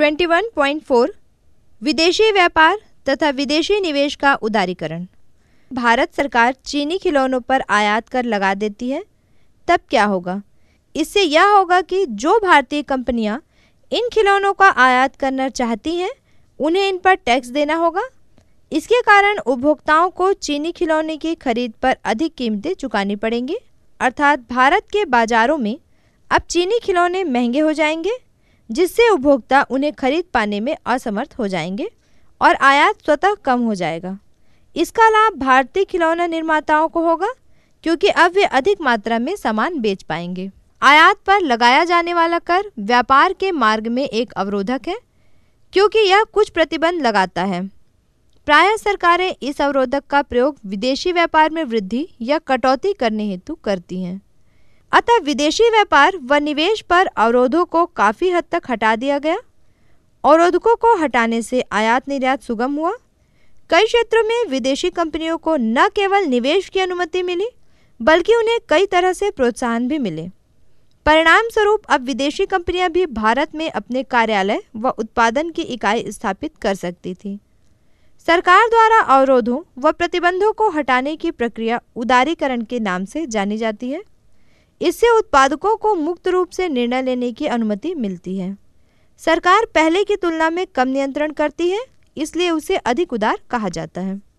21.4 विदेशी व्यापार तथा विदेशी निवेश का उदारीकरण भारत सरकार चीनी खिलौनों पर आयात कर लगा देती है तब क्या होगा इससे यह होगा कि जो भारतीय कंपनियां इन खिलौनों का आयात करना चाहती हैं उन्हें इन पर टैक्स देना होगा इसके कारण उपभोक्ताओं को चीनी खिलौने की खरीद पर अधिक कीमतें चुकानी पड़ेंगी अर्थात भारत के बाज़ारों में अब चीनी खिलौने महंगे हो जाएंगे जिससे उपभोक्ता उन्हें खरीद पाने में असमर्थ हो जाएंगे और आयात स्वतः कम हो जाएगा इसका लाभ भारतीय खिलौना निर्माताओं को होगा क्योंकि अब वे अधिक मात्रा में सामान बेच पाएंगे आयात पर लगाया जाने वाला कर व्यापार के मार्ग में एक अवरोधक है क्योंकि यह कुछ प्रतिबंध लगाता है प्रायः सरकारें इस अवरोधक का प्रयोग विदेशी व्यापार में वृद्धि या कटौती करने हेतु करती हैं अतः विदेशी व्यापार व निवेश पर अवरोधों को काफ़ी हद तक हटा दिया गया अवरोधकों को हटाने से आयात निर्यात सुगम हुआ कई क्षेत्रों में विदेशी कंपनियों को न केवल निवेश की अनुमति मिली बल्कि उन्हें कई तरह से प्रोत्साहन भी मिले परिणाम स्वरूप अब विदेशी कंपनियां भी भारत में अपने कार्यालय व उत्पादन की इकाई स्थापित कर सकती थी सरकार द्वारा अवरोधों व प्रतिबंधों को हटाने की प्रक्रिया उदारीकरण के नाम से जानी जाती है इससे उत्पादकों को मुक्त रूप से निर्णय लेने की अनुमति मिलती है सरकार पहले की तुलना में कम नियंत्रण करती है इसलिए उसे अधिक उदार कहा जाता है